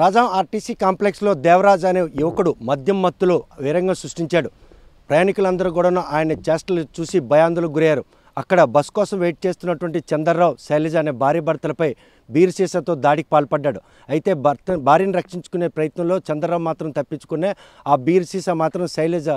Rajam RTC కాంప్లెక్స్లో దేవరాజ్ అనే యువకుడు మద్యం మత్తులో వీరంగం సృష్టించాడు ప్రయాణికులందరూ కూడా ఆయన చేష్టలు చూసి భయాందులకు గురయ్యారు అక్కడ బస్ కోసం వెయిట్ చేస్తున్నటువంటి చందర్రావు శైలజ అనే భార్య భర్తలపై బీరు దాడికి పాల్పడ్డాడు అయితే భర్త భార్యను రక్షించుకునే ప్రయత్నంలో చంద్రరావు మాత్రం తప్పించుకునే ఆ బీరు మాత్రం శైలజ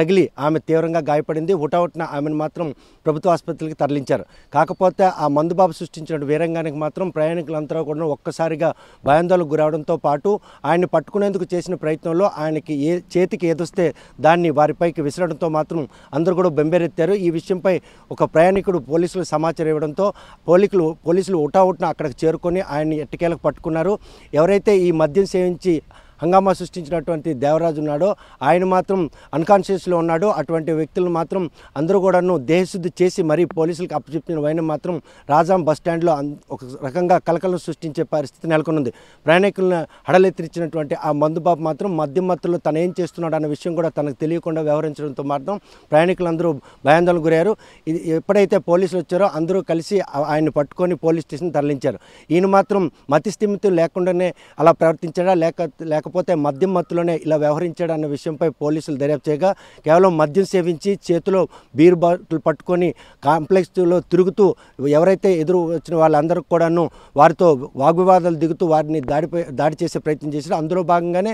తగిలి ఆమె తీవ్రంగా గాయపడింది హుటాహుటిన ఆమెను మాత్రం ప్రభుత్వ ఆసుపత్రికి తరలించారు కాకపోతే ఆ మందుబాబు సృష్టించిన వీరంగానికి మాత్రం ప్రయాణికులంతా కూడా ఒక్కసారిగా భయాందోళనకు గురవడంతో పాటు ఆయన్ని పట్టుకునేందుకు చేసిన ప్రయత్నంలో ఆయనకి ఏ చేతికి ఏదొస్తే దాన్ని వారిపైకి విసరడంతో మాత్రం అందరూ కూడా బెంబేరెత్తారు ఈ విషయంపై ఒక ప్రయాణికుడు పోలీసులు సమాచారం ఇవ్వడంతో పోలీసులు పోలీసులు ఉటావుట్న అక్కడికి చేరుకొని ఆయన్ని ఎట్టకేలకు పట్టుకున్నారు ఎవరైతే ఈ మద్యం సేవించి హంగామా సృష్టించినటువంటి దేవరాజు ఉన్నాడో ఆయన మాత్రం అన్కాన్షియస్లో ఉన్నాడు అటువంటి వ్యక్తులను మాత్రం అందరూ కూడాను దేహశుద్ధి చేసి మరీ పోలీసులకు అప్పచెప్పిన వైన మాత్రం రాజాం బస్ స్టాండ్లో ఒక రకంగా కలకలను సృష్టించే పరిస్థితి నెలకొనుంది ప్రయాణికులను హడలెత్తిరించినటువంటి ఆ మందుబాబు మాత్రం మద్యం మత్తులో తను ఏం చేస్తున్నాడు అన్న విషయం కూడా తనకు తెలియకుండా వ్యవహరించడంతో మాత్రం ప్రయాణికులందరూ భయాందోళన గురయ్యారు ఇది ఎప్పుడైతే పోలీసులు వచ్చారో అందరూ కలిసి ఆయన్ని పట్టుకొని పోలీస్ స్టేషన్ తరలించారు ఈయన మాత్రం మతిస్థిమితులు లేకుండానే అలా ప్రవర్తించాడా లేక లేక లేకపోతే మద్యం మత్తులోనే ఇలా వ్యవహరించాడన్న విషయంపై పోలీసులు దర్యాప్తు చేయగా కేవలం మద్యం సేవించి చేతిలో బీర్ బాటిల్ పట్టుకొని కాంప్లెక్స్లో తిరుగుతూ ఎవరైతే ఎదురు వచ్చిన వాళ్ళందరూ కూడాను వారితో వాగ్వివాదాలు దిగుతూ వారిని దాడిపై దాడి చేసే ప్రయత్నం చేశారు అందులో భాగంగానే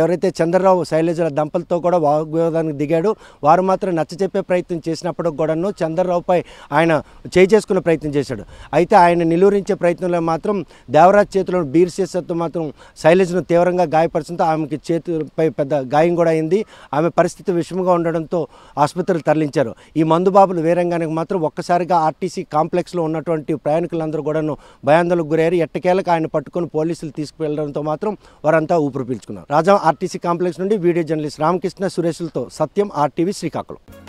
ఎవరైతే చంద్రరావు శైలజల దంపలతో కూడా వాగ్వివాదానికి దిగాడు వారు మాత్రం నచ్చచెప్పే ప్రయత్నం చేసినప్పుడు కూడాను చంద్రరావుపై ఆయన చేయి చేసుకునే ప్రయత్నం చేశాడు అయితే ఆయన నిలువరించే ప్రయత్నంలో మాత్రం దేవరాజ్ చేతిలో బీర్ సీసత్తు మాత్రం శైలజను తీవ్రంగా గాయపడి గాయపరచడంతో ఆమెకి చేతిపై పెద్ద గాయం కూడా అయింది ఆమె పరిస్థితి విషమంగా ఉండడంతో ఆసుపత్రులు తరలించారు ఈ మందు బాబులు వేరంగానికి మాత్రం ఒక్కసారిగా ఆర్టీసీ కాంప్లెక్స్లో ఉన్నటువంటి ప్రయాణికులందరూ కూడాను భయాందోళనకు గురయ్యారు ఎట్టకేలకు ఆయన పట్టుకుని పోలీసులు తీసుకువెళ్లడంతో మాత్రం వారంతా ఊపిరి పీల్చుకున్నారు రాజా ఆర్టీసీ కాంప్లెక్స్ నుండి వీడియో జర్నలిస్ట్ రామకృష్ణ సురేష్లతో సత్యం ఆర్టీవీ శ్రీకాకుళం